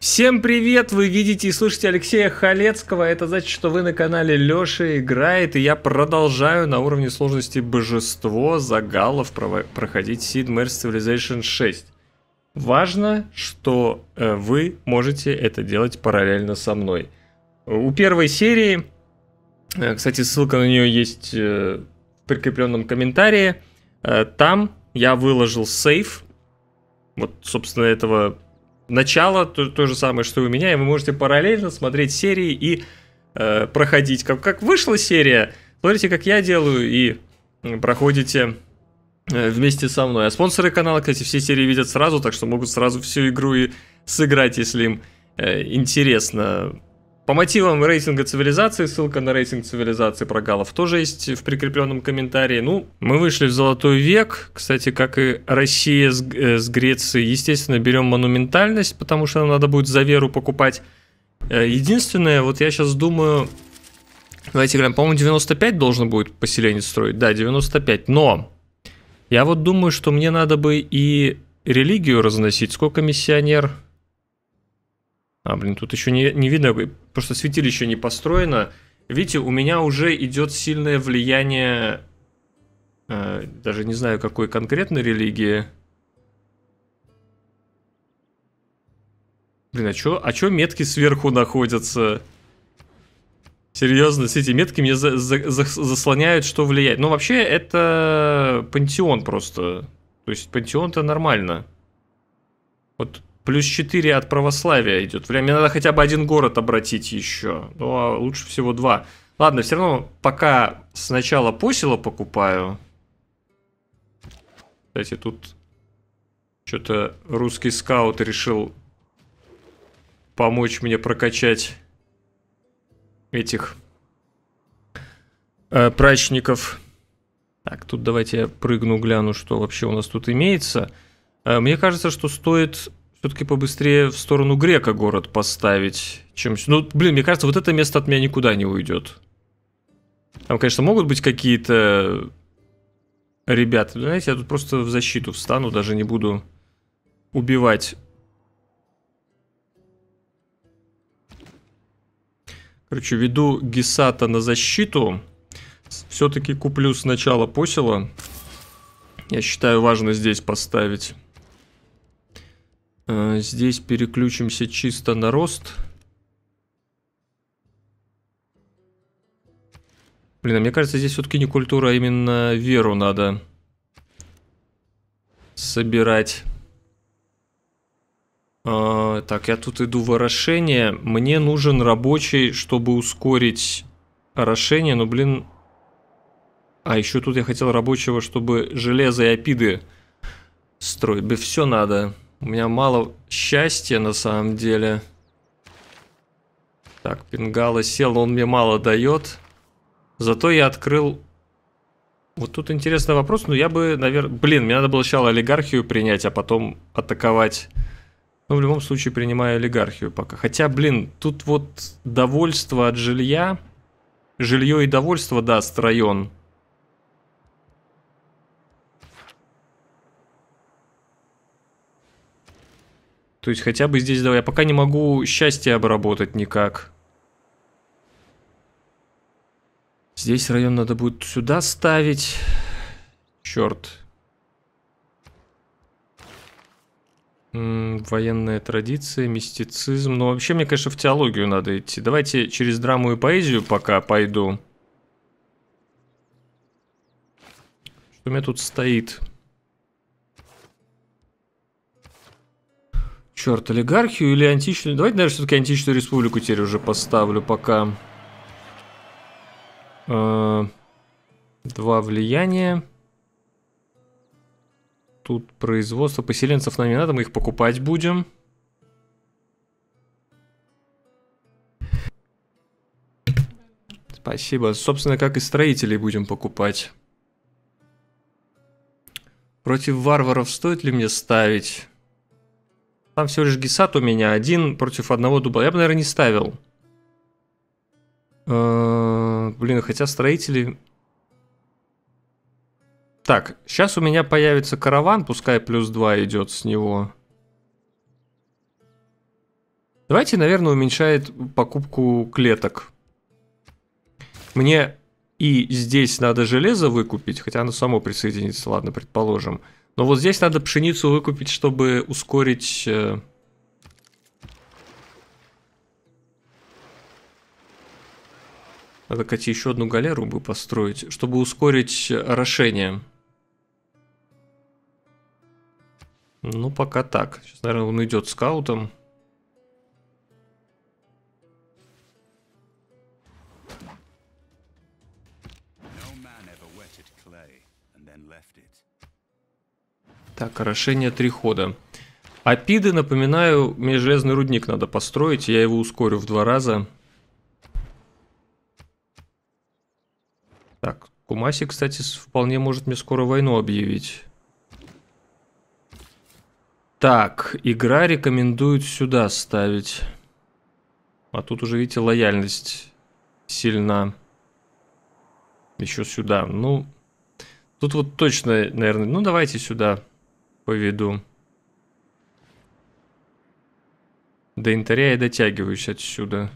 Всем привет! Вы видите и слышите Алексея Халецкого. Это значит, что вы на канале Лёша играет, и я продолжаю на уровне сложности Божество загалов проходить Sid Meier's Civilization 6. Важно, что э, вы можете это делать параллельно со мной. У первой серии, э, кстати, ссылка на нее есть э, в прикрепленном комментарии, там я выложил сейф, вот, собственно, этого начало то, то же самое, что и у меня, и вы можете параллельно смотреть серии и э, проходить. Как, как вышла серия, смотрите, как я делаю, и проходите э, вместе со мной. А спонсоры канала, кстати, все серии видят сразу, так что могут сразу всю игру и сыграть, если им э, интересно. По мотивам рейтинга цивилизации, ссылка на рейтинг цивилизации прогалов тоже есть в прикрепленном комментарии. Ну, мы вышли в золотой век. Кстати, как и Россия с, э, с Грецией, естественно, берем монументальность, потому что нам надо будет за веру покупать. Э, единственное, вот я сейчас думаю... Давайте глянем, по-моему, 95 должно будет поселение строить. Да, 95. Но я вот думаю, что мне надо бы и религию разносить. Сколько миссионер? А, блин, тут еще не, не видно, просто святилище не построено. Видите, у меня уже идет сильное влияние, э, даже не знаю, какой конкретной религии. Блин, а чё, а чё метки сверху находятся? Серьезно, все эти метки мне за, за, за, заслоняют, что влияет. Ну, вообще, это пантеон просто. То есть, пантеон-то нормально. Вот Плюс 4 от православия идет. Время мне надо хотя бы один город обратить еще. Ну, а лучше всего два. Ладно, все равно пока сначала посела покупаю. Кстати, тут что-то русский скаут решил помочь мне прокачать этих э, прачников. Так, тут давайте я прыгну, гляну, что вообще у нас тут имеется. Э, мне кажется, что стоит все-таки побыстрее в сторону Грека город поставить. Чем... Ну, блин, мне кажется, вот это место от меня никуда не уйдет. Там, конечно, могут быть какие-то ребята. Знаете, я тут просто в защиту встану, даже не буду убивать. Короче, веду Гесата на защиту. Все-таки куплю сначала посела. Я считаю, важно здесь поставить. Э, здесь переключимся чисто на рост. Блин, а мне кажется, здесь все-таки не культура, а именно веру надо собирать. Э, так, я тут иду в орошение. Мне нужен рабочий, чтобы ускорить орошение, но, блин... А еще тут я хотел рабочего, чтобы железо и апиды строить. Бы все надо. У меня мало счастья на самом деле. Так, пингала сел, он мне мало дает. Зато я открыл... Вот тут интересный вопрос, но я бы, наверное... Блин, мне надо было сначала олигархию принять, а потом атаковать. Ну, в любом случае, принимаю олигархию пока. Хотя, блин, тут вот довольство от жилья... Жилье и довольство даст район. То есть хотя бы здесь, давай, я пока не могу счастье обработать никак. Здесь район надо будет сюда ставить. Черт. военная традиция, мистицизм. Ну, вообще, мне, конечно, в теологию надо идти. Давайте через драму и поэзию пока пойду. Что у меня тут стоит? Черт, олигархию или античную? Давайте, наверное, все-таки античную республику теперь уже поставлю пока. Э -э два влияния. Тут производство поселенцев нам надо, мы их покупать будем. Спасибо. Собственно, как и строителей будем покупать. Против варваров стоит ли мне ставить? Там всего лишь Гисат у меня один против одного дуба Я бы, наверное, не ставил. Э, блин, хотя строители... Так, сейчас у меня появится караван, пускай плюс 2 идет с него. Давайте, наверное, уменьшает покупку клеток. Мне и здесь надо железо выкупить, хотя оно само присоединится, ладно, предположим. Предположим. Но вот здесь надо пшеницу выкупить, чтобы ускорить... Э, надо, кстати, еще одну галеру бы построить, чтобы ускорить орошение. Ну, пока так. Сейчас, наверное, он идет скаутом. Так, орошение три хода. Апиды, напоминаю, мне железный рудник надо построить. Я его ускорю в два раза. Так, Кумаси, кстати, вполне может мне скоро войну объявить. Так, игра рекомендует сюда ставить. А тут уже, видите, лояльность сильна. Еще сюда. Ну, тут вот точно, наверное... Ну, давайте сюда. Сюда поведу. До интаря я дотягиваюсь отсюда.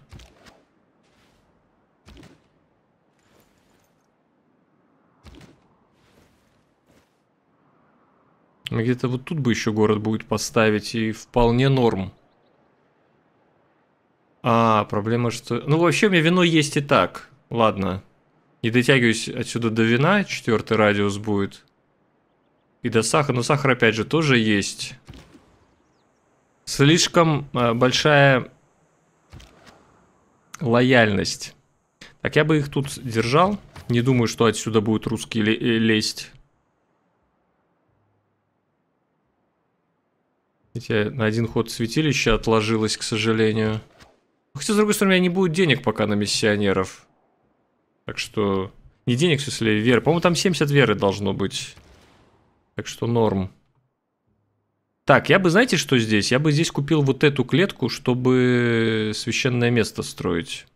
Где-то вот тут бы еще город будет поставить, и вполне норм. А, проблема, что... Ну, вообще, у меня вино есть и так. Ладно. Не дотягиваюсь отсюда до вина, четвертый радиус будет. И до сахара, но сахар опять же тоже есть. Слишком э, большая лояльность. Так, я бы их тут держал. Не думаю, что отсюда будет русский э, лезть. Хотя на один ход святилище отложилось, к сожалению. Хотя, с другой стороны, у меня не будет денег пока на миссионеров. Так что... Не денег, в смысле, веры. По-моему, там 70 веры должно быть. Так что норм. Так, я бы, знаете, что здесь? Я бы здесь купил вот эту клетку, чтобы священное место строить.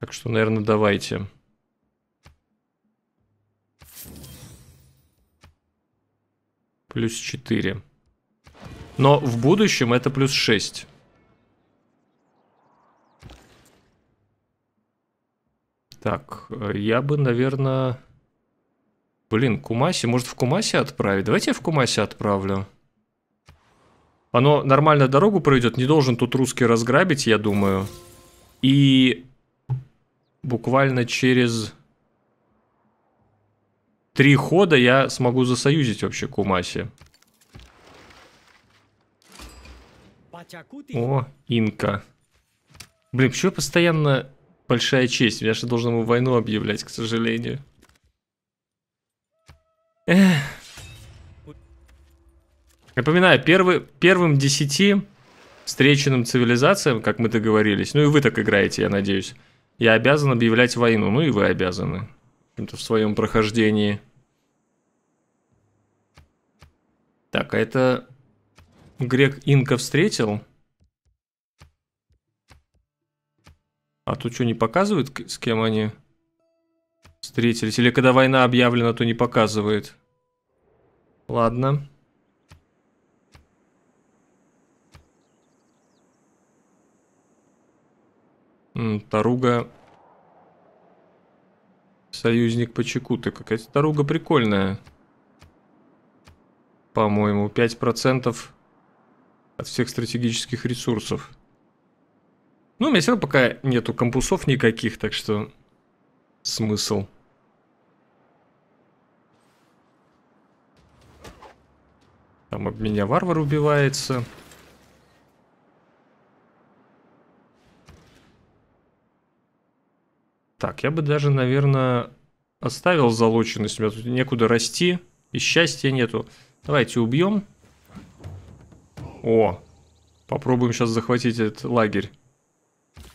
Так что, наверное, давайте. Плюс 4. Но в будущем это плюс 6. Так, э, я бы, наверное... Блин, Кумаси, может в Кумаси отправить? Давайте я в Кумаси отправлю. Оно нормально дорогу пройдет, не должен тут русский разграбить, я думаю. И буквально через три хода я смогу засоюзить вообще Кумаси. А О, Инка. Блин, почему я постоянно большая честь. Я же должен ему войну объявлять, к сожалению. Эх. Напоминаю, первый, первым десяти встреченным цивилизациям, как мы договорились, ну и вы так играете, я надеюсь, я обязан объявлять войну, ну и вы обязаны. в своем прохождении. Так, а это грек Инка встретил? А тут что, не показывает, с кем они встретились? Или когда война объявлена, то не показывает? Ладно. М таруга. Союзник по Чекуты. Какая-то таруга прикольная. По-моему, 5% от всех стратегических ресурсов. Ну, у меня все равно пока нету компусов никаких, так что смысл. Там об меня варвар убивается. Так, я бы даже, наверное, оставил залоченность. У меня тут некуда расти. И счастья нету. Давайте убьем. О, попробуем сейчас захватить этот лагерь.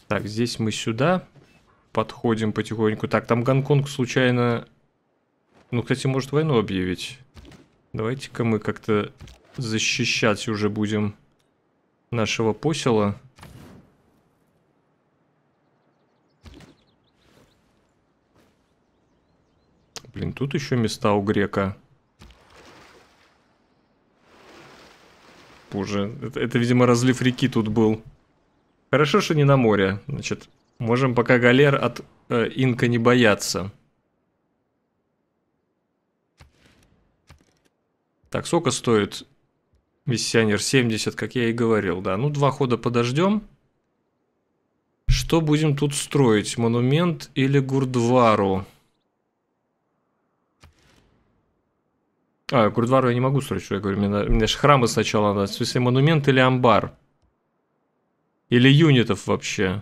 Так, здесь мы сюда подходим потихоньку. Так, там Гонконг случайно... Ну, кстати, может войну объявить. Давайте-ка мы как-то защищать уже будем нашего посела. Блин, тут еще места у грека. Боже, это, это видимо, разлив реки тут был. Хорошо, что не на море. Значит, можем пока галер от э, инка не бояться. Так, сколько стоит миссионер 70, как я и говорил, да. Ну, два хода подождем. Что будем тут строить? Монумент или Гурдвару? А, Гурдвару я не могу строить, что я говорю. Мне, мне же храмы сначала надо. В смысле, монумент или амбар? Или юнитов вообще?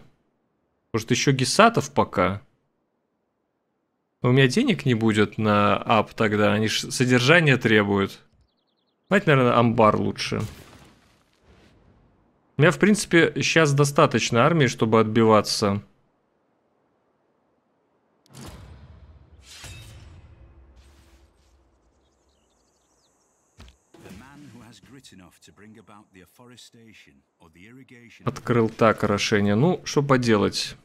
Может, еще гисатов пока? Ну, у меня денег не будет на ап тогда, они же содержание требуют. Давайте, наверное, амбар лучше. У меня, в принципе, сейчас достаточно армии, чтобы отбиваться. Открыл так орошение. Ну, что поделать.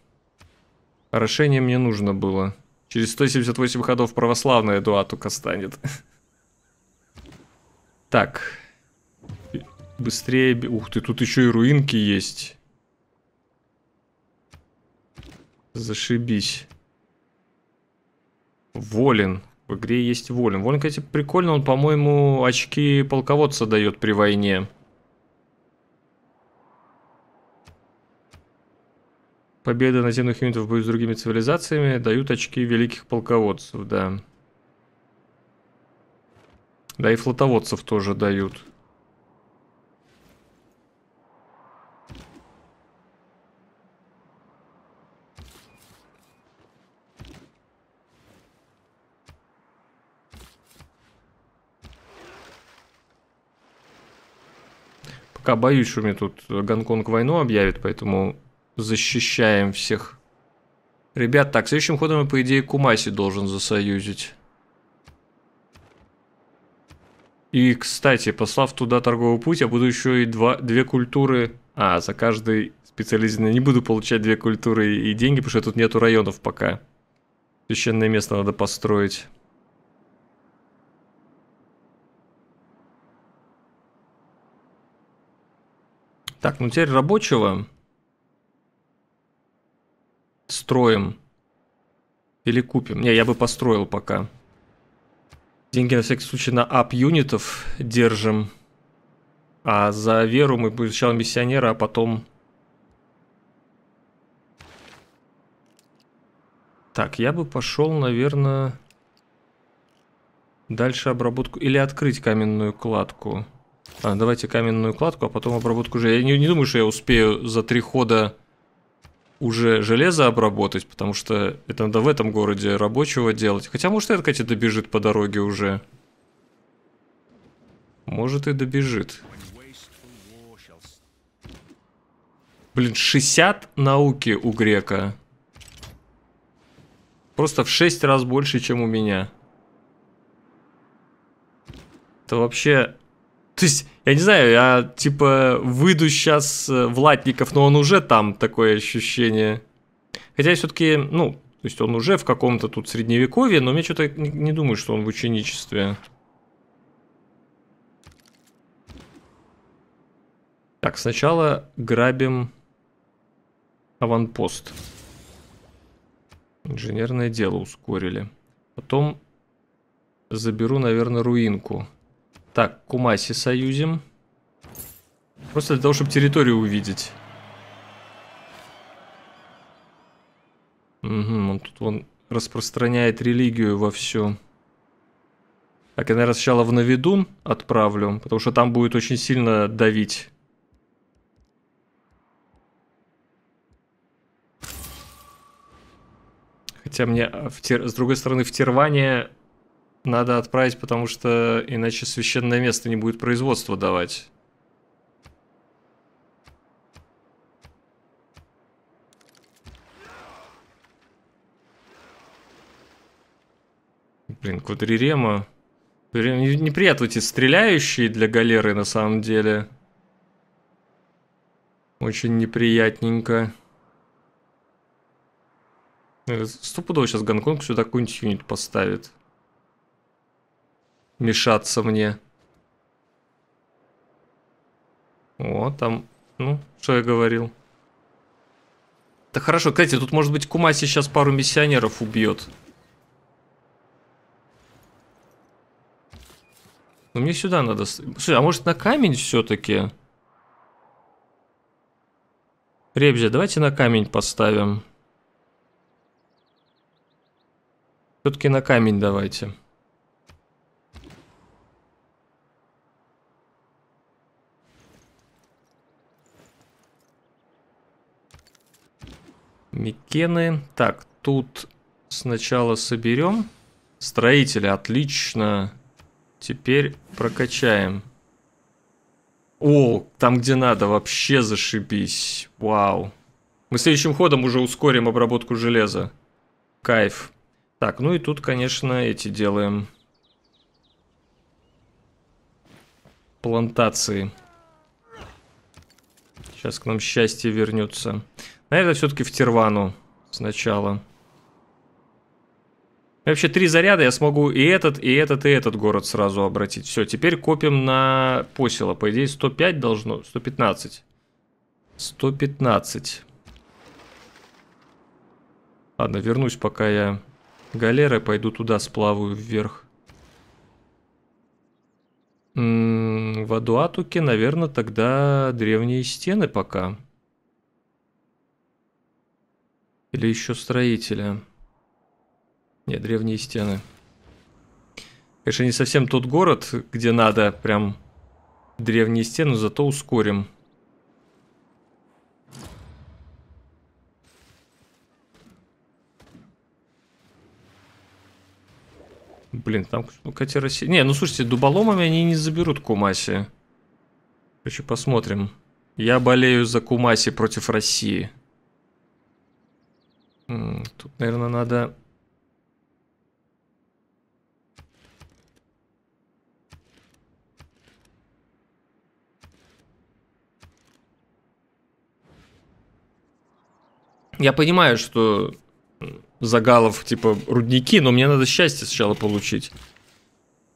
Орошение мне нужно было. Через 178 ходов православная Эдуатука станет. Так. Быстрее. Ух ты, тут еще и руинки есть. Зашибись. Волин. В игре есть Волин. Волин, кстати, прикольно. Он, по-моему, очки полководца дает при войне. Победы наземных юнитов в бою с другими цивилизациями дают очки великих полководцев, да. Да и флотоводцев тоже дают. Пока боюсь, что мне тут Гонконг войну объявит, поэтому защищаем всех. Ребят, так, следующим ходом я, по идее, Кумаси должен засоюзить. И, кстати, послав туда торговый путь, я буду еще и два, две культуры... А, за каждый специализированный не буду получать две культуры и деньги, потому что тут нету районов пока. Священное место надо построить. Так, ну теперь рабочего строим. Или купим. Не, я бы построил пока. Деньги на всякий случай на ап юнитов держим. А за веру мы будем сначала миссионера, а потом... Так, я бы пошел, наверное, дальше обработку. Или открыть каменную кладку. А, давайте каменную кладку, а потом обработку уже. Я не, не думаю, что я успею за три хода уже железо обработать, потому что это надо в этом городе рабочего делать. Хотя, может, этот Катя добежит по дороге уже. Может, и добежит. Блин, 60 науки у грека. Просто в 6 раз больше, чем у меня. Это вообще то есть, я не знаю, я типа выйду сейчас э, в Латников, но он уже там, такое ощущение. Хотя все-таки, ну, то есть он уже в каком-то тут средневековье, но мне что-то не, не думаю, что он в ученичестве. Так, сначала грабим аванпост. Инженерное дело ускорили. Потом заберу, наверное, руинку. Так, Кумаси союзим. Просто для того, чтобы территорию увидеть. Угу, он тут он распространяет религию во вовсю. Так, я, наверное, сначала в Навидун отправлю, потому что там будет очень сильно давить. Хотя мне, с другой стороны, в надо отправить, потому что иначе священное место не будет производства давать. Блин, квадрирема. Неприятно эти стреляющие для галеры на самом деле. Очень неприятненько. Э, стопудово сейчас Гонконг сюда какой-нибудь юнит поставит мешаться мне. О, там, ну, что я говорил. Да хорошо, кстати, тут может быть Кумаси сейчас пару миссионеров убьет. Но мне сюда надо... Слушай, а может на камень все-таки? Ребзя, давайте на камень поставим. Все-таки на камень давайте. Микены. Так, тут сначала соберем. строители, отлично. Теперь прокачаем. О, там где надо, вообще зашибись. Вау. Мы следующим ходом уже ускорим обработку железа. Кайф. Так, ну и тут, конечно, эти делаем. Плантации. Сейчас к нам счастье вернется. Наверное, все-таки в Тирвану сначала. И вообще три заряда я смогу и этот, и этот, и этот город сразу обратить. Все, теперь копим на посела. По идее 105 должно, 115. 115. Ладно, вернусь, пока я галеры пойду туда, сплаваю вверх. М -м, в Адуатуке, наверное, тогда древние стены Пока. Или еще строителя. Нет, древние стены. Конечно, не совсем тот город, где надо прям древние стены, зато ускорим. Блин, там ну, катера... Не, ну слушайте, дуболомами они не заберут Кумаси. Короче, посмотрим. Я болею за Кумаси против России. Тут, наверное, надо... Я понимаю, что загалов типа рудники, но мне надо счастье сначала получить.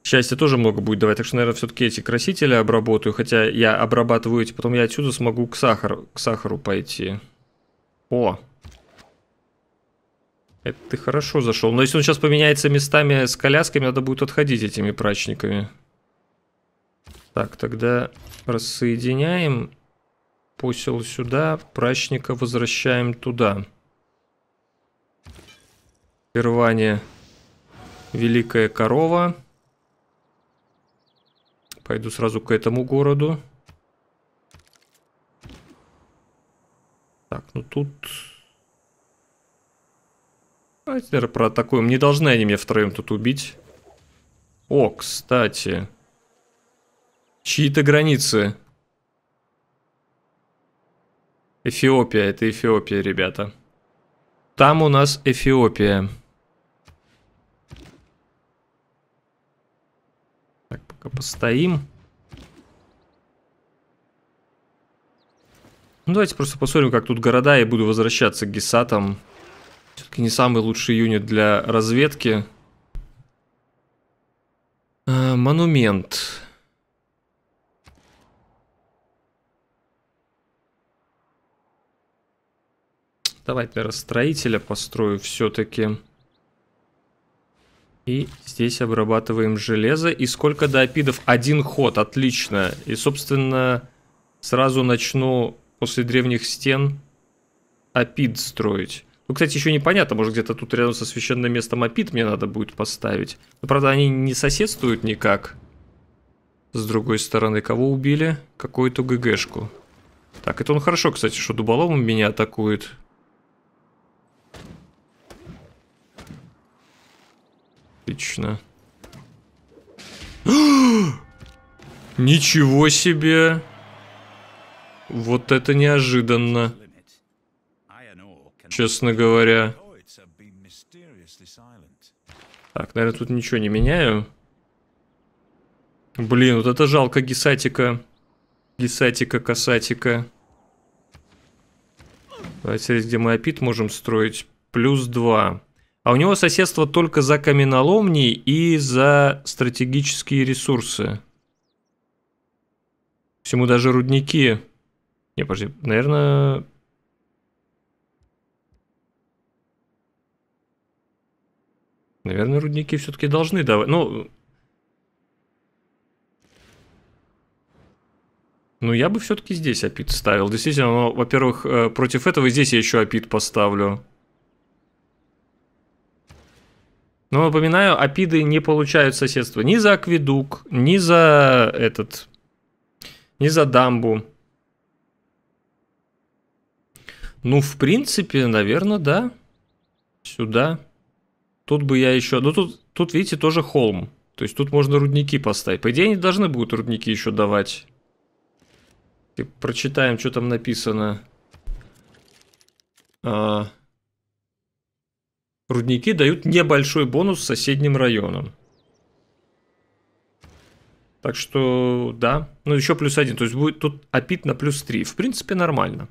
Счастье тоже много будет давать, так что, наверное, все-таки эти красители обработаю, хотя я обрабатываю эти, потом я отсюда смогу к сахару, к сахару пойти. О, это ты хорошо зашел. Но если он сейчас поменяется местами с колясками, надо будет отходить этими прачниками. Так, тогда рассоединяем. Посел сюда, прачника возвращаем туда. Первание. Великая корова. Пойду сразу к этому городу. Так, ну тут а про проатакуем. Не должны они меня втроем тут убить. О, кстати. Чьи-то границы. Эфиопия, это Эфиопия, ребята. Там у нас Эфиопия. Так, пока постоим. Ну, давайте просто посмотрим, как тут города, и буду возвращаться к Гесатам. Все-таки не самый лучший юнит для разведки. А, монумент. Давай для расстроителя построю все-таки. И здесь обрабатываем железо. И сколько до апидов? Один ход, отлично. И, собственно, сразу начну после древних стен апид строить. Ну, кстати, еще непонятно, может где-то тут рядом со священным местом опит мне надо будет поставить. Но, ну, правда, они не соседствуют никак. С другой стороны, кого убили? Какую-то ГГшку. Так, это он хорошо, кстати, что дуболомом меня атакует. Отлично. Ничего себе! Вот это неожиданно честно говоря. Так, наверное, тут ничего не меняю. Блин, вот это жалко гисатика. Гисатика, касатика. Давайте смотреть, где мы опит можем строить. Плюс два. А у него соседство только за каменоломни и за стратегические ресурсы. Всему даже рудники. Не, подожди, наверное... Наверное, рудники все-таки должны давать. Ну, Ну, я бы все-таки здесь апит ставил. Действительно, но, во-первых, э, против этого здесь я еще апит поставлю. Но напоминаю, апиды не получают соседство ни за акведук, ни за этот, ни за дамбу. Ну, в принципе, наверное, да. Сюда. Тут бы я еще... Ну, тут, тут, видите, тоже холм. То есть тут можно рудники поставить. По идее, они должны будут рудники еще давать. И прочитаем, что там написано. А... Рудники дают небольшой бонус соседним районам. Так что, да. Ну, еще плюс один. То есть будет тут опит на плюс три, В принципе, нормально.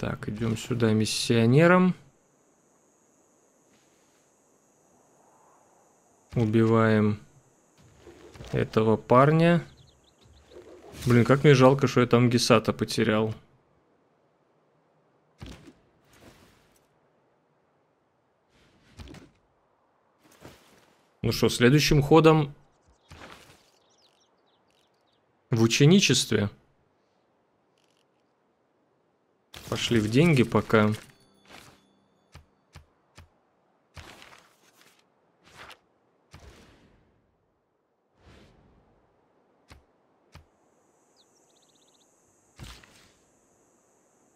Так, идем сюда миссионером. Убиваем этого парня. Блин, как мне жалко, что я там Гесата потерял. Ну что, следующим ходом в ученичестве. Пошли в деньги пока.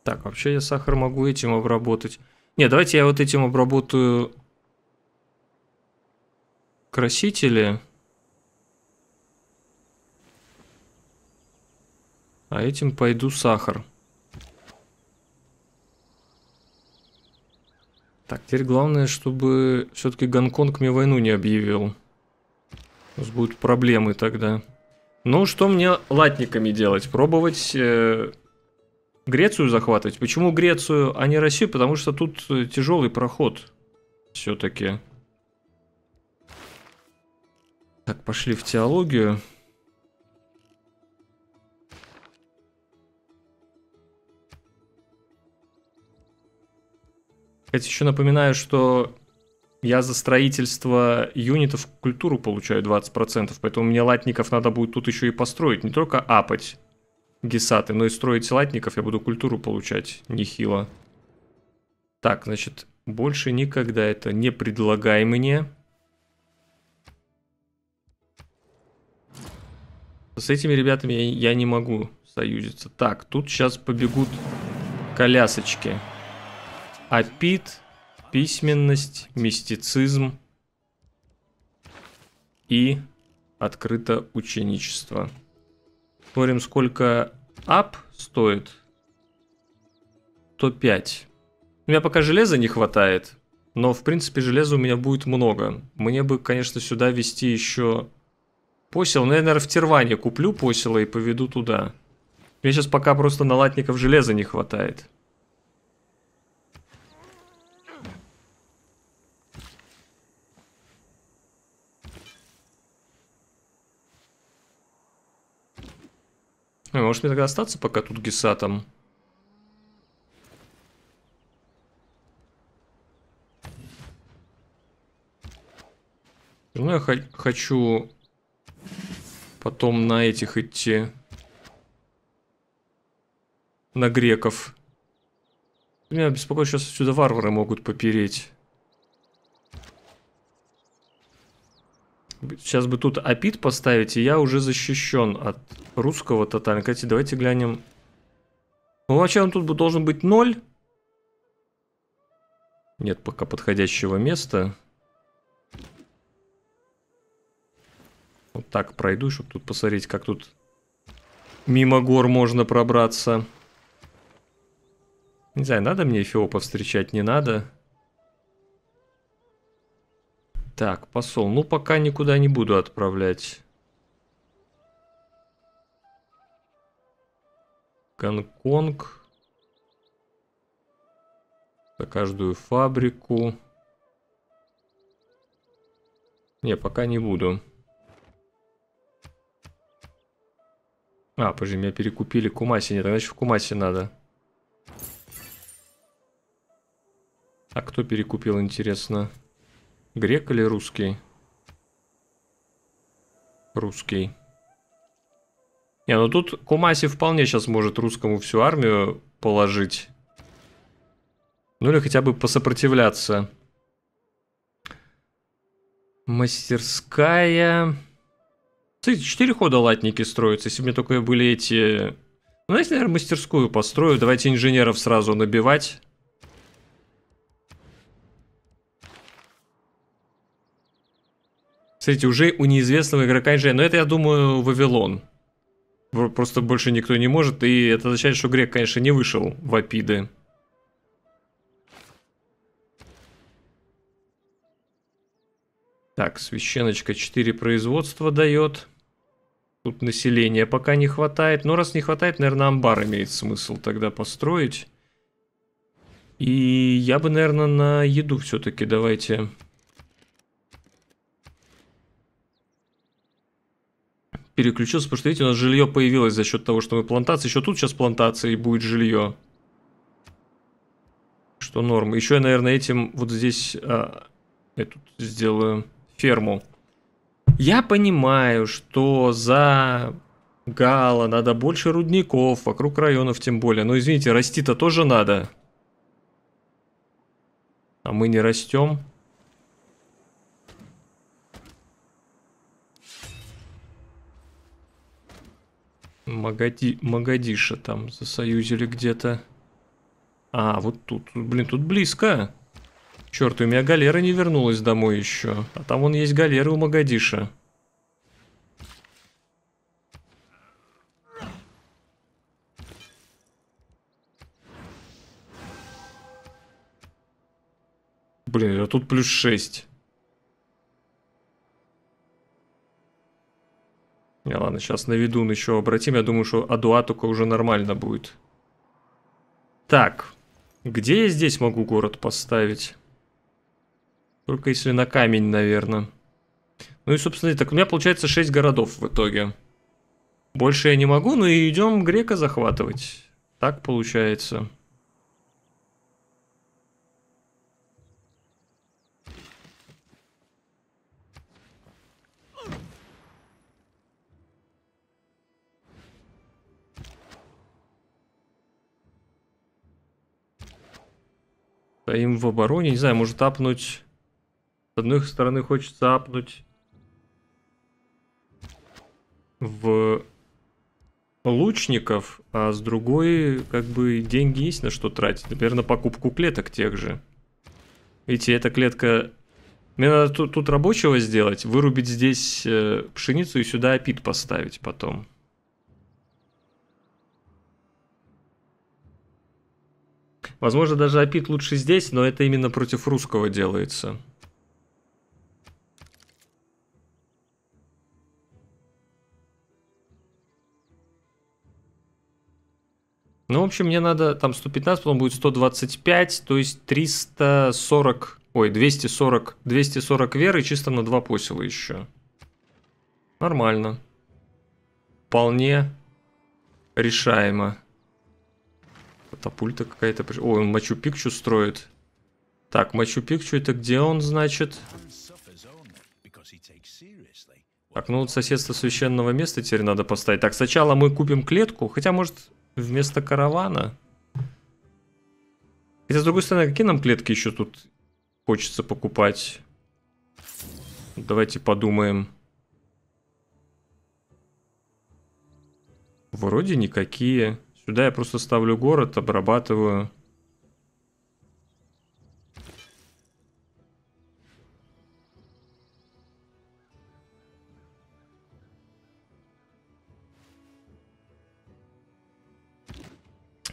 Так, вообще я сахар могу этим обработать. Не, давайте я вот этим обработаю красители. А этим пойду сахар. Так, теперь главное, чтобы все-таки Гонконг мне войну не объявил. У нас будут проблемы тогда. Ну, что мне латниками делать? Пробовать э, Грецию захватывать? Почему Грецию, а не Россию? Потому что тут э, тяжелый проход все-таки. Так, пошли в теологию. Кстати, еще напоминаю, что я за строительство юнитов культуру получаю 20%, поэтому мне латников надо будет тут еще и построить. Не только апать гесаты, но и строить латников я буду культуру получать нехило. Так, значит, больше никогда это не предлагай мне. С этими ребятами я, не могу союзиться. Так, тут сейчас побегут колясочки. Колясочки. Апит, письменность, мистицизм и открыто ученичество. Смотрим, сколько ап стоит. 105. У меня пока железа не хватает, но, в принципе, железа у меня будет много. Мне бы, конечно, сюда вести еще посел. Но ну, я, наверное, в Терване куплю посела и поведу туда. Мне сейчас пока просто на латников железа не хватает. Ну, может мне тогда остаться пока тут Гесатом? Ну, я хочу потом на этих идти. На греков. Меня беспокоит, сейчас сюда варвары могут попереть. Сейчас бы тут апит поставить, и я уже защищен от русского тотально. Кстати, давайте глянем. Ну, вообще он тут должен быть 0. Нет пока подходящего места. Вот так пройду, чтобы тут посмотреть, как тут мимо гор можно пробраться. Не знаю, надо мне Эфиопа встречать, не надо. Так, посол. Ну, пока никуда не буду отправлять. Гонконг. За каждую фабрику. Не, пока не буду. А, подожди, меня перекупили Кумаси. Нет, значит в Кумасе надо. А кто перекупил, интересно? Интересно. Грек или русский? Русский. Не, ну тут Кумаси вполне сейчас может русскому всю армию положить. Ну или хотя бы посопротивляться. Мастерская. Кстати, четыре хода латники строятся, если бы мне только были эти... Ну, знаете, наверное, мастерскую построю. Давайте инженеров сразу набивать. Смотрите, уже у неизвестного игрока НЖ. Но это, я думаю, Вавилон. Просто больше никто не может. И это означает, что грек, конечно, не вышел в Апиды. Так, священочка 4 производства дает. Тут населения пока не хватает. Но раз не хватает, наверное, амбар имеет смысл тогда построить. И я бы, наверное, на еду все-таки давайте переключился, потому что, видите, у нас жилье появилось за счет того, что мы плантации. Еще тут сейчас плантация и будет жилье. Что норм. Еще я, наверное, этим вот здесь... А, я тут сделаю ферму. Я понимаю, что за гала надо больше рудников, вокруг районов тем более. Но, извините, расти-то тоже надо. А мы не растем. Магади... Магадиша там засоюзили где-то. А, вот тут. Блин, тут близко. Черт, у меня галера не вернулась домой еще. А там вон есть галера у Магадиша. Блин, а тут плюс шесть. Не, ладно, сейчас на ведун еще обратим. Я думаю, что Адуа только уже нормально будет. Так, где я здесь могу город поставить? Только если на камень, наверное. Ну и, собственно, так у меня получается 6 городов в итоге. Больше я не могу, но и идем грека захватывать. Так получается. Стоим в обороне. Не знаю, может апнуть. С одной стороны хочется апнуть в лучников, а с другой, как бы, деньги есть на что тратить. Например, на покупку клеток тех же. Видите, эта клетка... Мне надо тут, тут рабочего сделать, вырубить здесь э, пшеницу и сюда опит поставить потом. Возможно, даже опит лучше здесь, но это именно против русского делается. Ну, в общем, мне надо там 115, потом будет 125, то есть 340, ой, 240, 240 веры чисто на два посела еще. Нормально. Вполне решаемо. Тапульта какая-то... О, он Мачу-Пикчу строит. Так, Мачу-Пикчу это где он, значит? Так, ну вот соседство священного места теперь надо поставить. Так, сначала мы купим клетку, хотя, может, вместо каравана. Хотя, с другой стороны, какие нам клетки еще тут хочется покупать? Давайте подумаем. Вроде никакие. Сюда я просто ставлю город, обрабатываю.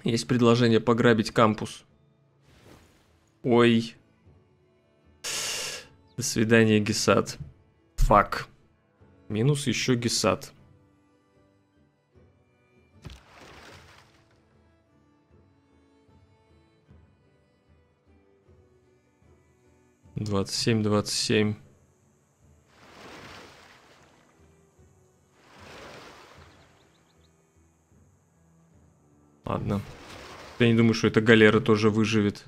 Есть предложение пограбить кампус. Ой. До свидания, Гесад. Фак. Минус еще Гесад. 27, 27. Ладно. Я не думаю, что эта галера тоже выживет.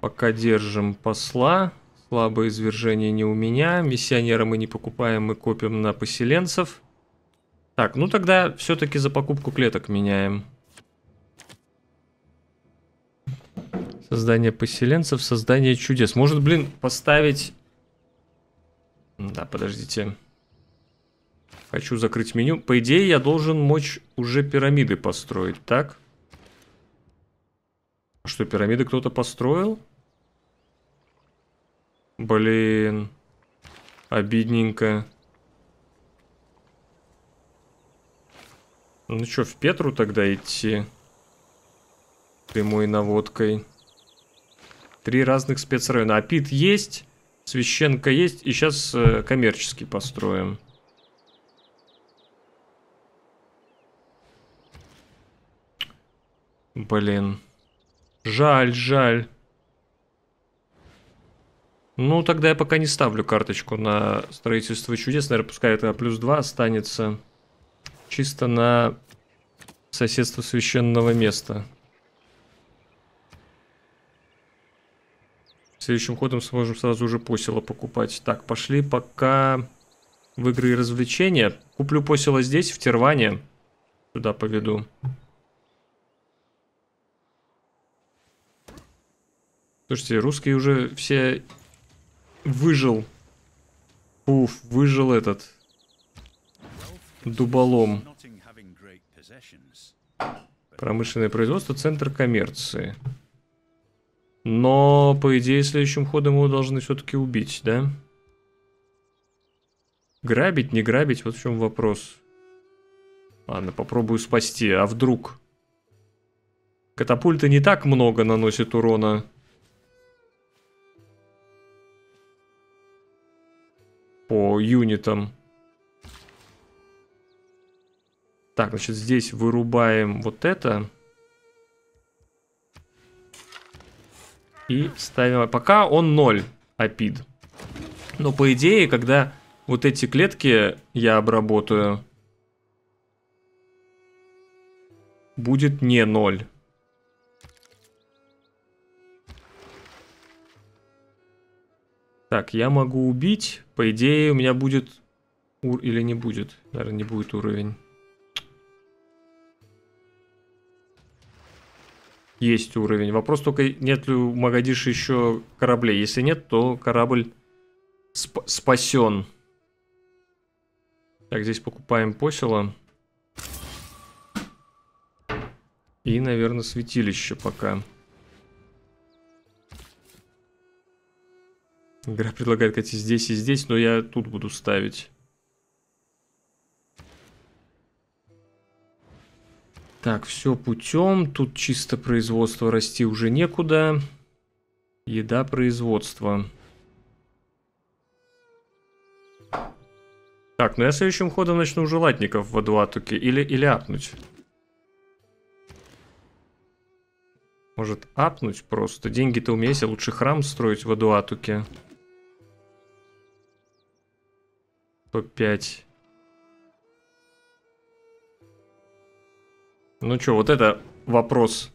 Пока держим посла. Слабое извержение не у меня. Миссионера мы не покупаем, мы копим на поселенцев. Так, ну тогда все-таки за покупку клеток меняем. Создание поселенцев, создание чудес. Может, блин, поставить... Да, подождите. Хочу закрыть меню. По идее, я должен мочь уже пирамиды построить, так? А что, пирамиды кто-то построил? Блин. Обидненько. Ну что, в Петру тогда идти? Прямой наводкой. Три разных спецрайона. А Пит есть, священка есть, и сейчас э, коммерческий построим. Блин. Жаль, жаль. Ну, тогда я пока не ставлю карточку на строительство чудес. Наверное, пускай это плюс 2 останется. Чисто на соседство священного места. Следующим ходом сможем сразу уже посела покупать. Так, пошли пока в игры и развлечения. Куплю посела здесь, в Терване. Сюда поведу. Слушайте, русский уже все выжил. Пуф, выжил этот. Дуболом. Промышленное производство, центр коммерции. Но, по идее, следующим ходом его должны все-таки убить, да? Грабить, не грабить, вот в чем вопрос. Ладно, попробую спасти, а вдруг? Катапульты не так много наносят урона. По юнитам. Так, значит, здесь вырубаем вот это. И ставим... Пока он 0 апид. Но по идее, когда вот эти клетки я обработаю, будет не 0. Так, я могу убить. По идее, у меня будет... Ур... Или не будет? Наверное, не будет уровень. есть уровень. Вопрос только, нет ли у Магадиша еще кораблей. Если нет, то корабль сп спасен. Так, здесь покупаем посела. И, наверное, святилище пока. Игра предлагает, кстати, здесь и здесь, но я тут буду ставить. Так, все путем. Тут чисто производство расти уже некуда. Еда производства. Так, ну я следующим ходом начну желатников в Адуатуке или, или апнуть. Может апнуть просто? Деньги-то у меня есть, а лучше храм строить в Адуатуке. 105. Ну что, вот это вопрос.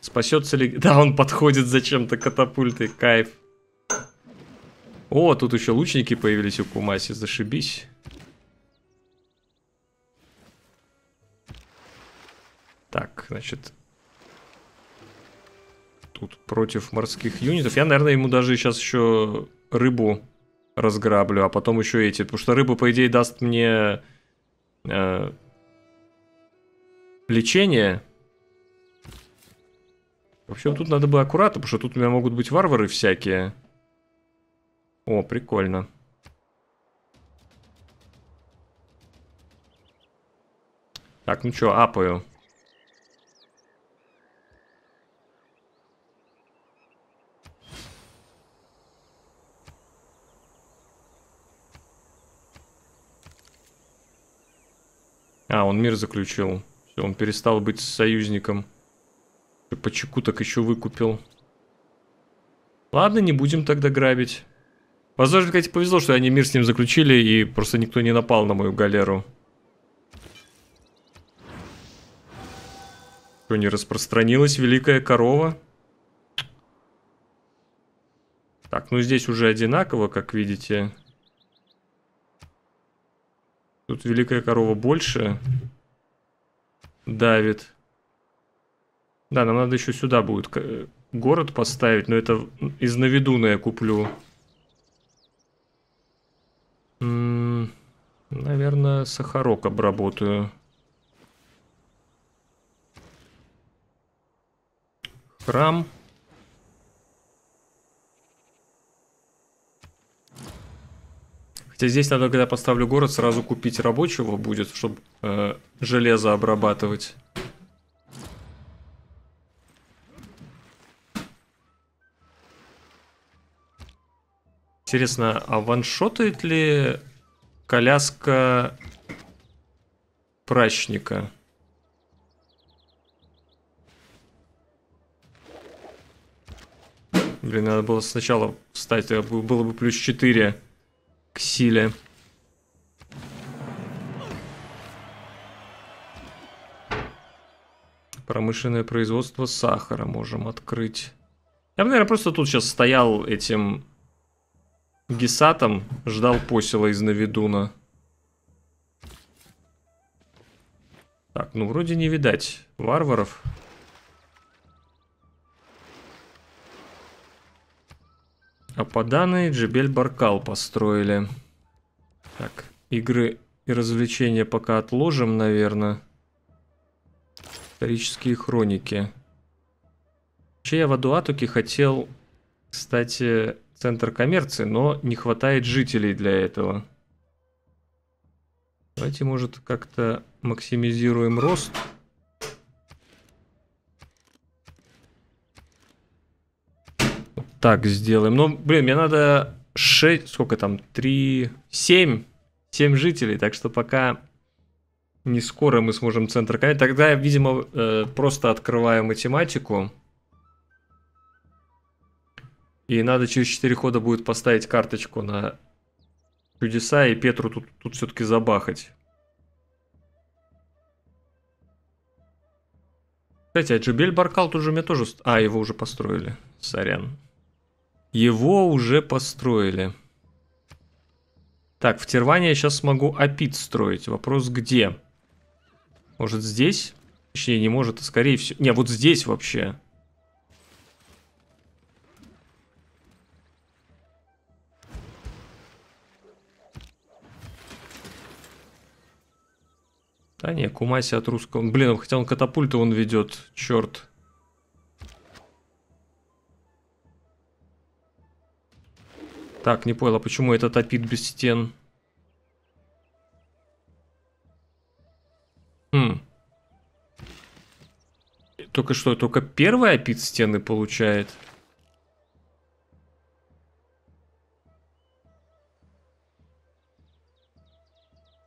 Спасется ли... Да, он подходит зачем-то катапульты, кайф. О, тут еще лучники появились у Кумаси, зашибись. Так, значит... Тут против морских юнитов. Я, наверное, ему даже сейчас еще рыбу разграблю, а потом еще эти. Потому что рыба, по идее, даст мне... Э, лечение. В общем, тут надо было аккуратно, потому что тут у меня могут быть варвары всякие. О, прикольно. Так, ну чё, апаю. А, он мир заключил. Все, он перестал быть союзником. По чеку так еще выкупил. Ладно, не будем тогда грабить. Возможно, кстати, повезло, что они мир с ним заключили, и просто никто не напал на мою галеру. Что, не распространилась великая корова? Так, ну здесь уже одинаково, как видите. Тут великая корова больше давит. Да, нам надо еще сюда будет э, город поставить, но это из Навидуна я куплю. М-м, наверное, сахарок обработаю. Храм. Хотя здесь надо, когда поставлю город, сразу купить рабочего будет, чтобы э, железо обрабатывать. Интересно, а ваншотает ли коляска прачника? Блин, надо было сначала встать, а было бы плюс 4 к силе. Промышленное производство сахара можем открыть. Я бы, наверное, просто тут сейчас стоял этим гесатом, ждал посела из Навидуна. Так, ну вроде не видать варваров. Варваров. А по данной Джебель Баркал построили. Так, игры и развлечения пока отложим, наверное. Исторические хроники. Вообще я в Адуатуке хотел, кстати, центр коммерции, но не хватает жителей для этого. Давайте, может, как-то максимизируем Рост. так сделаем. Ну, блин, мне надо 6, сколько там, 3, 7, 7 жителей, так что пока не скоро мы сможем центр конять. Тогда, видимо, э, просто открываем математику. И надо через 4 хода будет поставить карточку на чудеса и Петру тут, тут все-таки забахать. Кстати, а Джубель Баркал тут же у меня тоже... А, его уже построили. Сорян. Его уже построили. Так, в Тирване я сейчас смогу опит строить. Вопрос где? Может здесь? Точнее, не может, а скорее всего... Не, вот здесь вообще. Да не, Кумаси от русского... Блин, хотя он катапульты он ведет, черт. Так, не понял, а почему это топит без стен? Хм. Только что, только первая опит стены получает?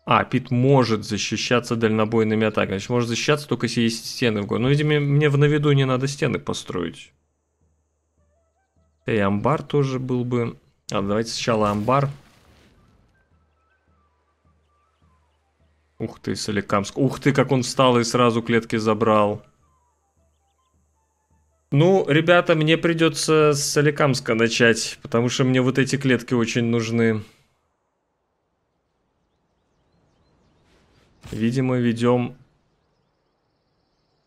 А, Пит может защищаться дальнобойными атаками. Значит, может защищаться только если есть стены в городе. Ну, видимо, мне в навиду не надо стены построить. Да и амбар тоже был бы Ладно, давайте сначала амбар. Ух ты, Соликамск. Ух ты, как он встал и сразу клетки забрал. Ну, ребята, мне придется с Соликамска начать, потому что мне вот эти клетки очень нужны. Видимо, ведем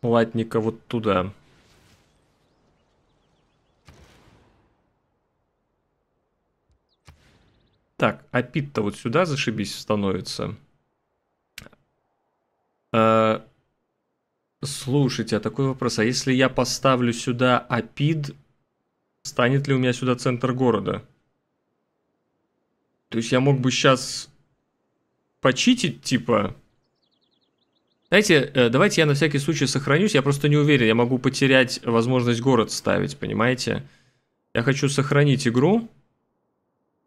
Латника вот туда. Так, а пит-то вот сюда зашибись становится. А, слушайте, а такой вопрос. А если я поставлю сюда апид, станет ли у меня сюда центр города? То есть я мог бы сейчас почитить, типа... Знаете, э, давайте я на всякий случай сохранюсь, я просто не уверен, я могу потерять возможность город ставить, понимаете? Я хочу сохранить игру.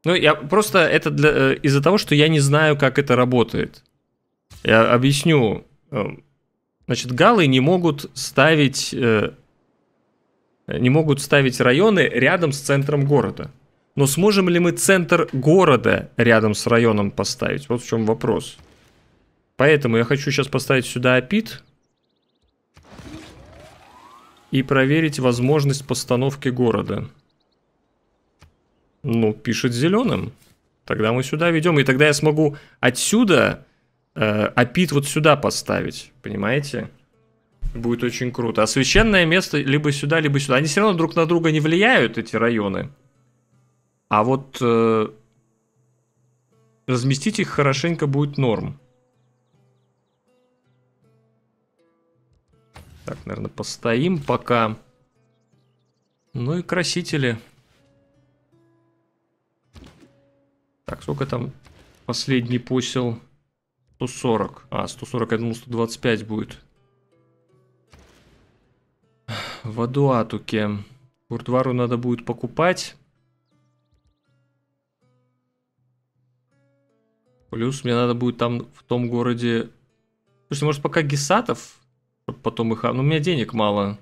Ну, я просто это для, э, из-за того, что я не знаю, как это работает. Я объясню. Э, значит, галы не могут ставить э, не могут ставить районы рядом с центром города. Но сможем ли мы центр города рядом с районом поставить? Вот в чем вопрос. Поэтому я хочу сейчас поставить сюда апит и проверить возможность постановки города. Ну, пишет зеленым. Тогда мы сюда ведем, и тогда я смогу отсюда э, опит вот сюда поставить, понимаете? Будет очень круто. А священное место либо сюда, либо сюда. Они все равно друг на друга не влияют, эти районы. А вот э, разместить их хорошенько будет норм. Так, наверное, постоим пока. Ну и красители. Так, сколько там последний посел? 140. А, 140, я думал, 125 будет. В Адуатуке. Курдвару надо будет покупать. Плюс мне надо будет там в том городе... Слушайте, может пока гисатов? Потом их... А, ну, у меня денег мало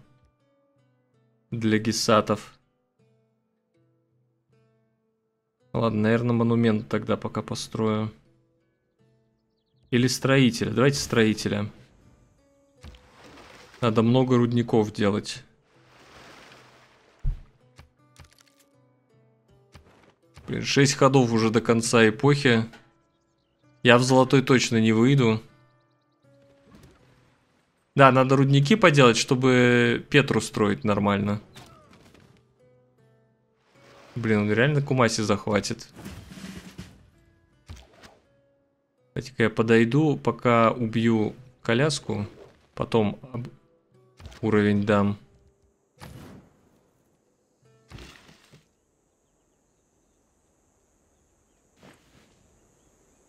для гисатов. Ладно, наверное, монумент тогда пока построю. Или строителя. Давайте строителя. Надо много рудников делать. Блин, 6 ходов уже до конца эпохи. Я в золотой точно не выйду. Да, надо рудники поделать, чтобы Петру строить нормально. Блин, он реально Кумаси захватит. Давайте-ка я подойду, пока убью коляску. Потом об... уровень дам.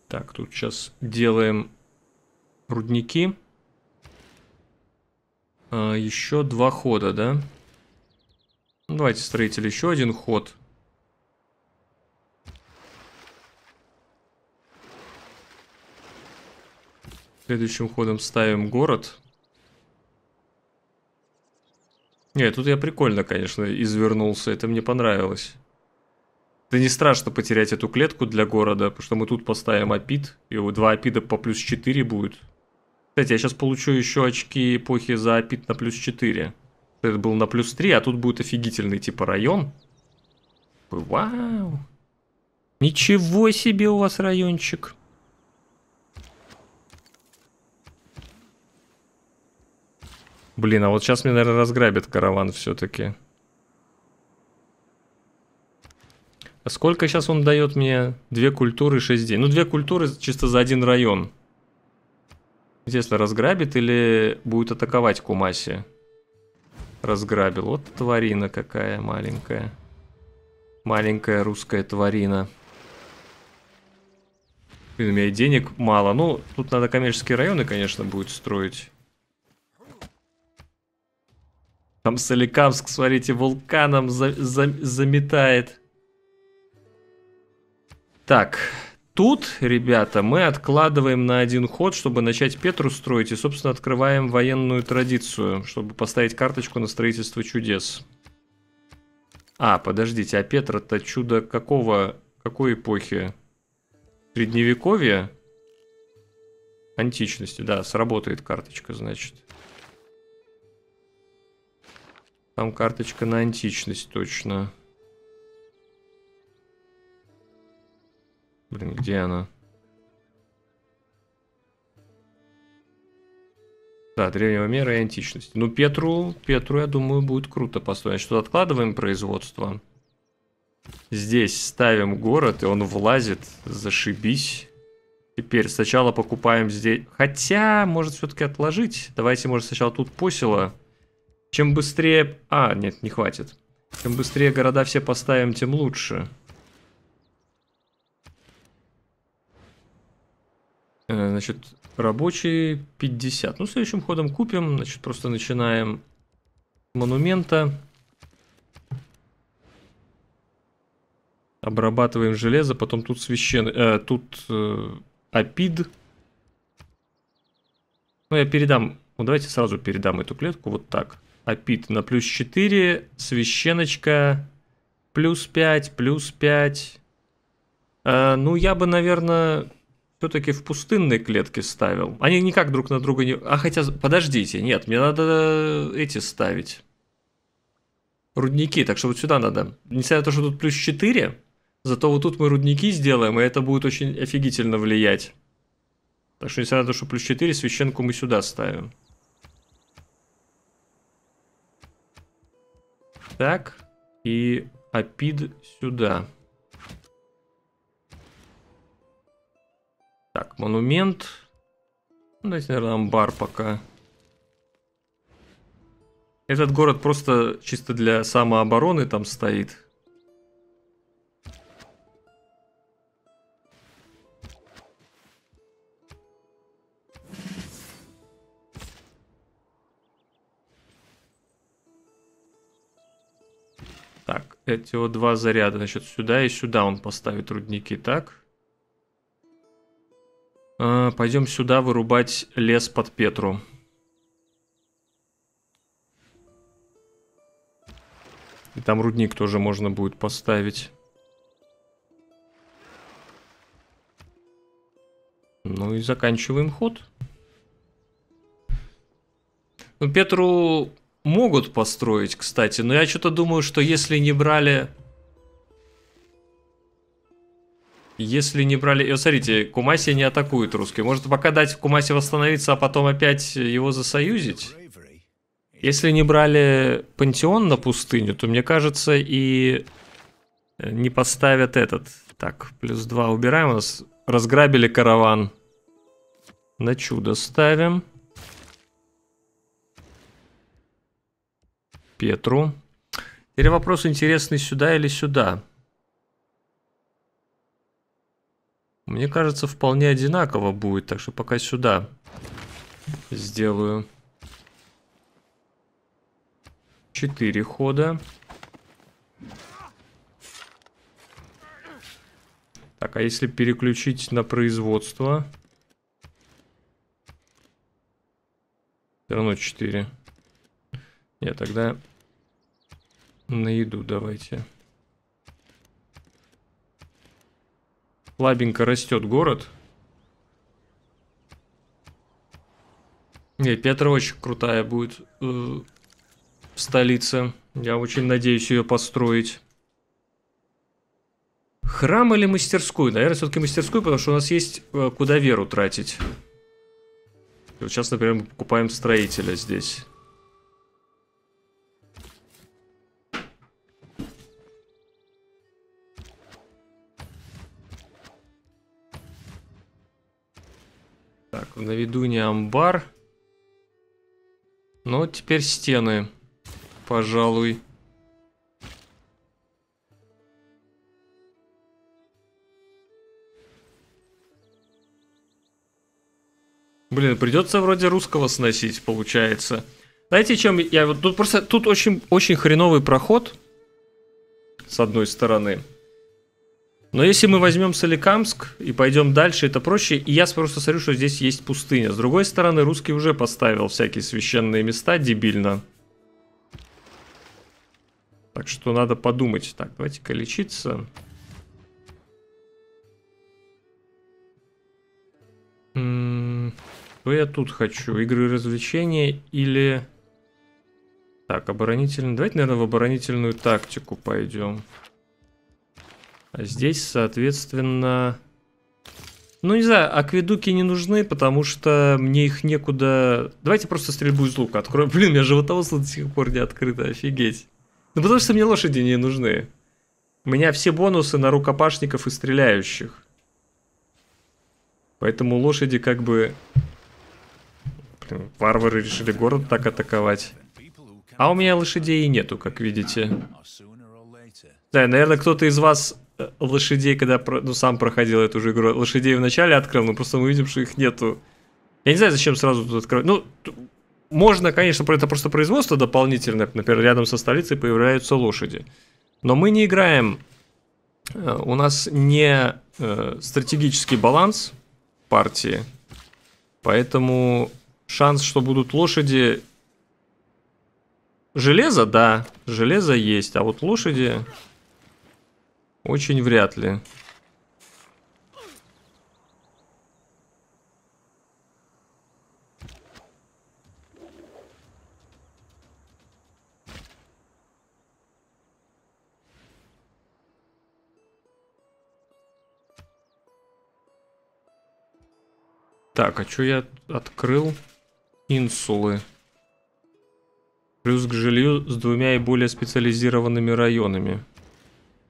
Так, тут сейчас делаем рудники. А, еще два хода, да? Ну, давайте, строитель, еще один ход. Следующим ходом ставим город. Не, тут я прикольно, конечно, извернулся. Это мне понравилось. Да не страшно потерять эту клетку для города, потому что мы тут поставим апид. И у два апида по плюс 4 будет. Кстати, я сейчас получу еще очки эпохи за апид на плюс 4. Это был на плюс 3, а тут будет офигительный типа район. Вау. Ничего себе у вас райончик. Блин, а вот сейчас меня, наверное, разграбит караван все-таки. А сколько сейчас он дает мне? Две культуры, шесть дней. Ну, две культуры чисто за один район. Если разграбит или будет атаковать Кумаси. Разграбил. Вот тварина какая маленькая. Маленькая русская тварина. Блин, у меня и денег мало. Ну, тут надо коммерческие районы, конечно, будет строить. Там Соликамск, смотрите, вулканом за за заметает. Так, тут, ребята, мы откладываем на один ход, чтобы начать Петру строить. И, собственно, открываем военную традицию, чтобы поставить карточку на строительство чудес. А, подождите, а Петра-то чудо какого, какой эпохи? Средневековье, Античности, да, сработает карточка, значит. Там карточка на античность точно. Блин, где она? Да, древнего мира и античности. Ну, Петру, Петру, я думаю, будет круто построить. Что откладываем производство. Здесь ставим город, и он влазит. Зашибись. Теперь сначала покупаем здесь... Хотя, может, все-таки отложить. Давайте, может, сначала тут посело чем быстрее... А, нет, не хватит. Чем быстрее города все поставим, тем лучше. Э, значит, рабочие 50. Ну, следующим ходом купим. Значит, просто начинаем монумента. Обрабатываем железо, потом тут священ... Э, тут э, апид. Ну, я передам... Ну, давайте сразу передам эту клетку вот так. Апит на плюс 4, священочка плюс 5, плюс 5. А, ну, я бы, наверное, все-таки в пустынной клетке ставил. Они никак друг на друга не... А хотя, подождите, нет, мне надо э, эти ставить. Рудники, так что вот сюда надо. Несмотря на то, что тут плюс 4, зато вот тут мы рудники сделаем, и это будет очень офигительно влиять. Так что, несмотря на то, что плюс 4, священку мы сюда ставим. Так. И апид сюда. Так, монумент. Ну, давайте, наверное, амбар пока. Этот город просто чисто для самообороны там стоит. эти вот два заряда. Значит, сюда и сюда он поставит рудники, так? А, пойдем сюда вырубать лес под Петру. И там рудник тоже можно будет поставить. Ну и заканчиваем ход. Ну, Петру могут построить, кстати. Но я что-то думаю, что если не брали... Если не брали... И э, смотрите, Кумаси не атакует русские. Может пока дать Кумаси восстановиться, а потом опять его засоюзить? Если не брали Пантеон на пустыню, то мне кажется и э, не поставят этот. Так, плюс два, убираем. У нас разграбили караван. На чудо ставим. Петру. Теперь вопрос интересный, сюда или сюда? Мне кажется, вполне одинаково будет, так что пока сюда сделаю. Четыре хода. Так, а если переключить на производство? Все равно четыре. Я тогда на еду давайте. Лабенько растет город. Нет, Петра очень крутая будет э, в столице. Я очень надеюсь ее построить. Храм или мастерскую? Наверное, все-таки мастерскую, потому что у нас есть э, куда веру тратить. Вот сейчас, например, мы покупаем строителя здесь. на виду не амбар. Но теперь стены, пожалуй. Блин, придется вроде русского сносить, получается. Знаете, чем я... Тут просто... Тут очень, очень хреновый проход, с одной стороны. Но если мы возьмем Соликамск и пойдем дальше, это проще. И я просто смотрю, что здесь есть пустыня. С другой стороны, русский уже поставил всякие священные места дебильно. Так что надо подумать. Так, давайте-ка лечиться. М-м, что я тут хочу? Игры развлечения или... Так, оборонительный... Давайте, наверное, в оборонительную тактику пойдем. Пойдем. Здесь, соответственно... Ну, не знаю, акведуки не нужны, потому что мне их некуда... Давайте просто стрельбу из лука откроем. Блин, у меня животоводство до сих пор не открыто, офигеть. Ну, потому что мне лошади не нужны. У меня все бонусы на рукопашников и стреляющих. Поэтому лошади как бы... Блин, варвары решили город так атаковать. А у меня лошадей и нету, как видите. Да, наверное, кто-то из вас Э, лошадей, когда ну, сам проходил эту же игру, лошадей вначале открыл, но просто мы видим, что их нету. Я не знаю, зачем сразу тут открывать. Ну, можно, конечно, это просто производство дополнительное. Например, рядом со столицей появляются лошади. Но мы не играем. Э, у нас не э, стратегический баланс партии. Поэтому шанс, что будут лошади... Железо, да, железо есть, а вот лошади... Очень вряд ли. Так, а что я открыл? Инсулы. Плюс к жилью с двумя и более специализированными районами.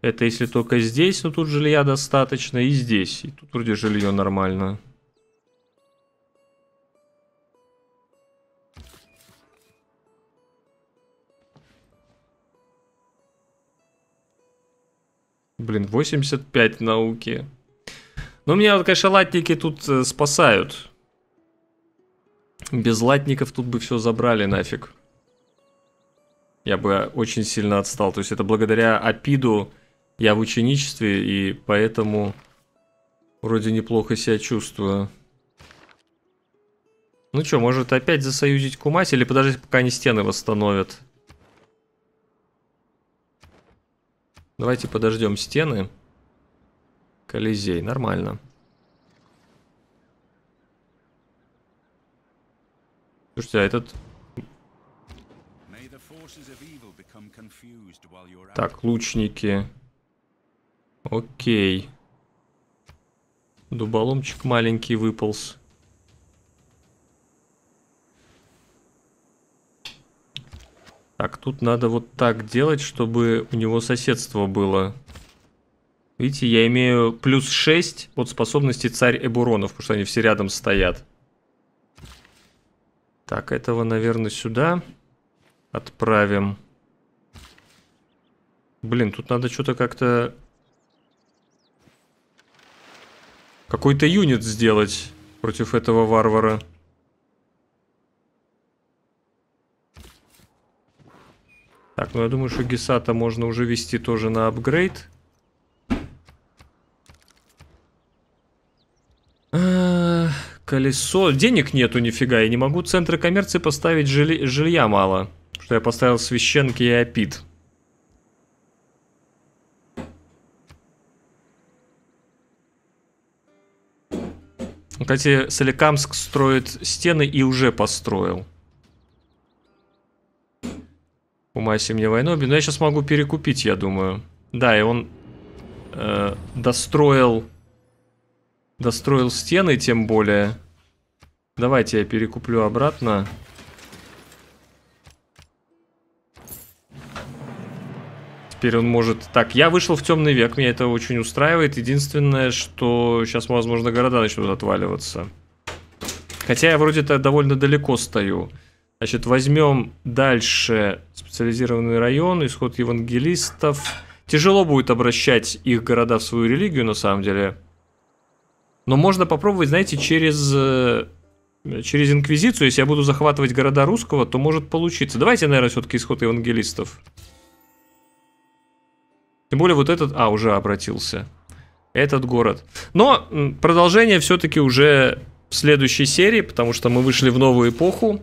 Это если только здесь, но тут жилья достаточно, и здесь. И тут вроде жилье нормально. Блин, 85 науки. Но ну, меня, конечно, латники тут э, спасают. Без латников тут бы все забрали нафиг. Я бы очень сильно отстал. То есть это благодаря Апиду я в ученичестве, и поэтому вроде неплохо себя чувствую. Ну что, может опять засоюзить Кумаси или подождать, пока они стены восстановят? Давайте подождем стены. Колизей, нормально. Слушайте, а этот... Так, лучники... Окей. Дуболомчик маленький выполз. Так, тут надо вот так делать, чтобы у него соседство было. Видите, я имею плюс 6 от способности царь Эбуронов, потому что они все рядом стоят. Так, этого, наверное, сюда отправим. Блин, тут надо что-то как-то какой-то юнит сделать против этого варвара. Так, ну я думаю, что Гесата можно уже вести тоже на апгрейд. Колесо. Денег нету нифига. Я не могу центры коммерции поставить. Жилья, жилья мало. Что я поставил священки и опит. Ну, кстати, Соликамск строит стены и уже построил. Ума мне Войноби. Но я сейчас могу перекупить, я думаю. Да, и он э, достроил... Достроил стены, тем более. Давайте я перекуплю обратно. Теперь он может... Так, я вышел в темный век, меня это очень устраивает. Единственное, что сейчас, возможно, города начнут отваливаться. Хотя я вроде-то довольно далеко стою. Значит, возьмем дальше специализированный район, исход евангелистов. Тяжело будет обращать их города в свою религию, на самом деле. Но можно попробовать, знаете, через, э, через инквизицию. Если я буду захватывать города русского, то может получиться. Давайте, наверное, все-таки исход евангелистов. Тем более вот этот, а, уже обратился. Этот город. Но продолжение все-таки уже в следующей серии, потому что мы вышли в новую эпоху.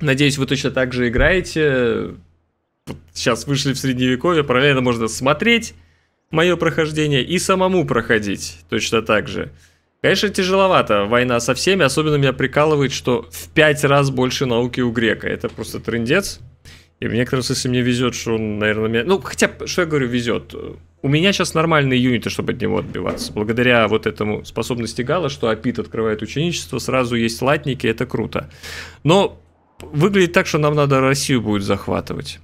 Надеюсь, вы точно так же играете. Сейчас вышли в средневековье, параллельно можно смотреть мое прохождение и самому проходить точно так же. Конечно, тяжеловато война со всеми, особенно меня прикалывает, что в пять раз больше науки у грека. Это просто трендец. И в некотором смысле мне везет, что он, наверное, меня... Ну, хотя, что я говорю, везет. У меня сейчас нормальные юниты, чтобы от него отбиваться. Благодаря вот этому способности Гала, что Апит открывает ученичество, сразу есть латники, это круто. Но выглядит так, что нам надо Россию будет захватывать.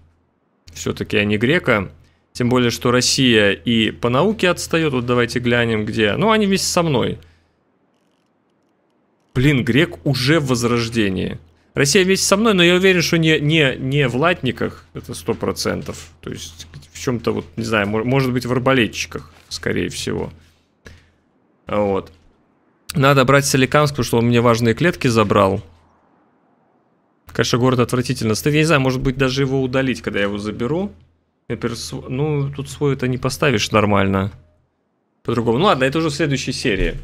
Все-таки, они а грека. Тем более, что Россия и по науке отстает. Вот давайте глянем, где. Ну, они вместе со мной. Блин, грек уже в возрождении. Россия вместе со мной, но я уверен, что не, не, не в латниках, это сто процентов. То есть в чем-то, вот, не знаю, может быть в арбалетчиках, скорее всего. Вот. Надо брать Соликамск, потому что он мне важные клетки забрал. Конечно, город отвратительно стоит. Я не знаю, может быть, даже его удалить, когда я его заберу. Например, св... ну, тут свой это не поставишь нормально. По-другому. Ну ладно, это уже в следующей серии.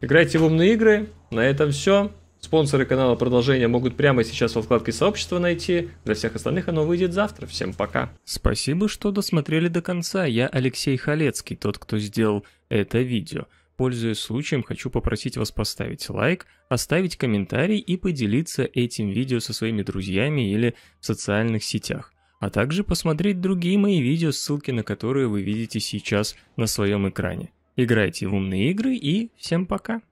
Играйте в умные игры. На этом все. Спонсоры канала продолжения могут прямо сейчас во вкладке сообщества найти. Для всех остальных оно выйдет завтра. Всем пока. Спасибо, что досмотрели до конца. Я Алексей Халецкий, тот, кто сделал это видео. Пользуясь случаем, хочу попросить вас поставить лайк, оставить комментарий и поделиться этим видео со своими друзьями или в социальных сетях. А также посмотреть другие мои видео, ссылки на которые вы видите сейчас на своем экране. Играйте в умные игры и всем пока!